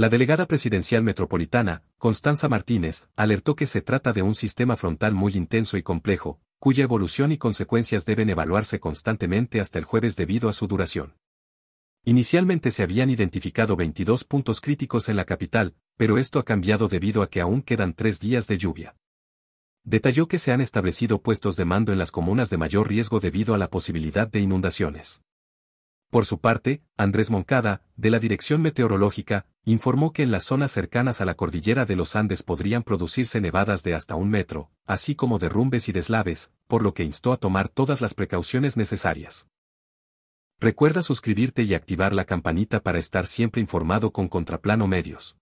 La delegada presidencial metropolitana, Constanza Martínez, alertó que se trata de un sistema frontal muy intenso y complejo, cuya evolución y consecuencias deben evaluarse constantemente hasta el jueves debido a su duración. Inicialmente se habían identificado 22 puntos críticos en la capital, pero esto ha cambiado debido a que aún quedan tres días de lluvia. Detalló que se han establecido puestos de mando en las comunas de mayor riesgo debido a la posibilidad de inundaciones. Por su parte, Andrés Moncada, de la Dirección Meteorológica, informó que en las zonas cercanas a la cordillera de los Andes podrían producirse nevadas de hasta un metro, así como derrumbes y deslaves, por lo que instó a tomar todas las precauciones necesarias. Recuerda suscribirte y activar la campanita para estar siempre informado con Contraplano Medios.